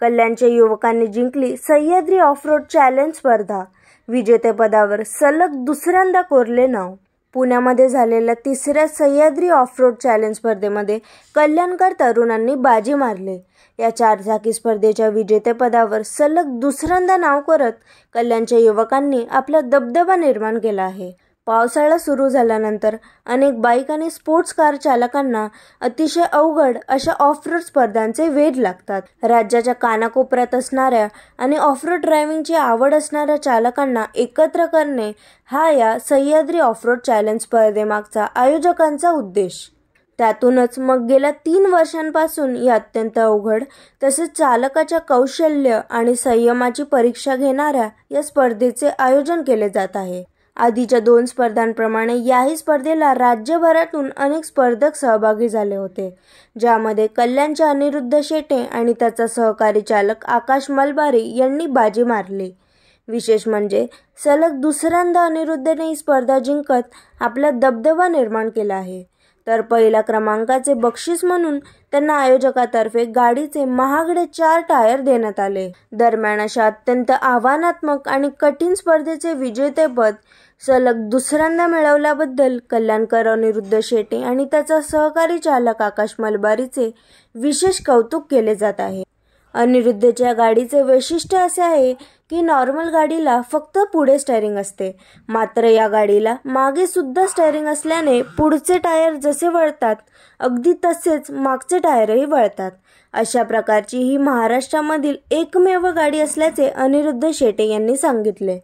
कल्याणच्या युवकांनी जिंकली सह्याद्री ऑफ रोड चॅलेंज स्पर्धा विजेतेपदावर सलग दुसऱ्यांदा कोरले नाव पुण्यामध्ये झालेल्या तिसऱ्या सह्याद्री ऑफ रोड चॅलेंज स्पर्धेमध्ये कल्याणकर तरुणांनी बाजी मारले या चारचाकी स्पर्धेच्या विजेतेपदावर सलग दुसऱ्यांदा नाव करत कल्याणच्या युवकांनी आपला दबदबा निर्माण केला आहे पावसाळा सुरू झाल्यानंतर अनेक बाईक आणि स्पोर्ट्स कार चालकांना अतिशय अवघड अशा ऑफ रोड स्पर्धांचे वेध लागतात राज्याच्या कानाकोपऱ्यात असणाऱ्या आणि रोड ड्रायव्हिंगची आवड असणाऱ्या चालकांना एकत्र करणे हा या सह्याद्री रोड चॅलेंज स्पर्धेमागचा आयोजकांचा उद्देश त्यातूनच मग गेल्या तीन वर्षांपासून या अत्यंत अवघड तसेच चालकाच्या कौशल्य आणि संयमाची परीक्षा घेणाऱ्या या स्पर्धेचे आयोजन केले जात आहे आधीच्या दोन स्पर्धांप्रमाणे याही स्पर्धेला राज्यभरातून अनेक स्पर्धक सहभागी झाले होते ज्यामध्ये कल्याणच्या अनिरुद्ध शेटे आणि त्याचा सहकारी चालक आकाश मलबारी यांनी बाजी मारली विशेष म्हणजे सलग दुसऱ्यांदा अनिरुद्धने ही स्पर्धा जिंकत आपला दबदबा निर्माण केला आहे तर पहिल्या क्रमांकाचे बक्षीस म्हणून त्यांना आयोजकातर्फे गाडीचे महागडे चार टायर देण्यात आले दरम्यान अशा अत्यंत आव्हानात्मक आणि कठीण स्पर्धेचे विजेतेपद सलग दुसऱ्यांदा मिळवल्याबद्दल कल्याणकर अनिरुद्ध शेटे आणि त्याचा सहकारी चालक आकाश मलबारीचे विशेष कौतुक केले जात आहे अनिरुद्धच्या गाडीचे वैशिष्ट्य असे आहे की नॉर्मल गाडीला फक्त पुढे स्टेअरिंग असते मात्र या गाडीला मागे सुद्धा स्टेअरिंग असल्याने पुढचे टायर जसे वळतात अगदी तसेच मागचे टायरही वळतात अशा प्रकारची ही महाराष्ट्रामधील एकमेव गाडी असल्याचे अनिरुद्ध शेटे यांनी सांगितले